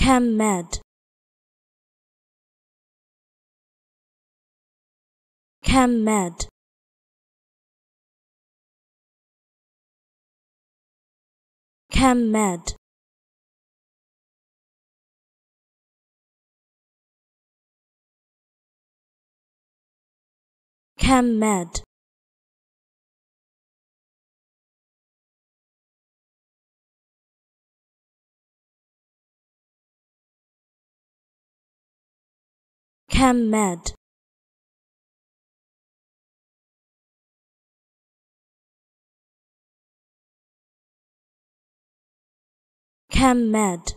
Chem Med Chem Med Chem Med Hammad Hammad